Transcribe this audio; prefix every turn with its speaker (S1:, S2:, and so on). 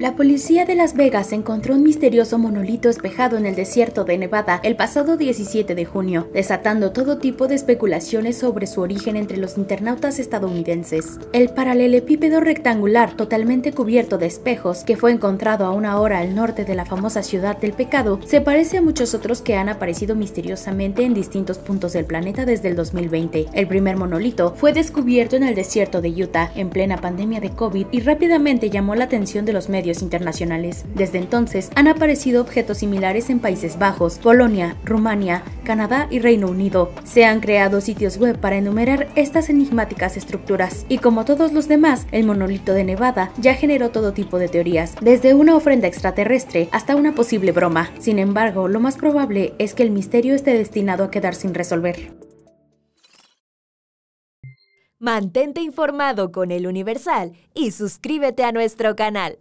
S1: La policía de Las Vegas encontró un misterioso monolito espejado en el desierto de Nevada el pasado 17 de junio, desatando todo tipo de especulaciones sobre su origen entre los internautas estadounidenses. El paralelepípedo rectangular totalmente cubierto de espejos, que fue encontrado a una hora al norte de la famosa ciudad del pecado, se parece a muchos otros que han aparecido misteriosamente en distintos puntos del planeta desde el 2020. El primer monolito fue descubierto en el desierto de Utah en plena pandemia de COVID y rápidamente llamó la atención de los medios internacionales. Desde entonces han aparecido objetos similares en Países Bajos, Polonia, Rumania, Canadá y Reino Unido. Se han creado sitios web para enumerar estas enigmáticas estructuras y como todos los demás, el monolito de Nevada ya generó todo tipo de teorías, desde una ofrenda extraterrestre hasta una posible broma. Sin embargo, lo más probable es que el misterio esté destinado a quedar sin resolver.
S2: Mantente informado con el Universal y suscríbete a nuestro canal.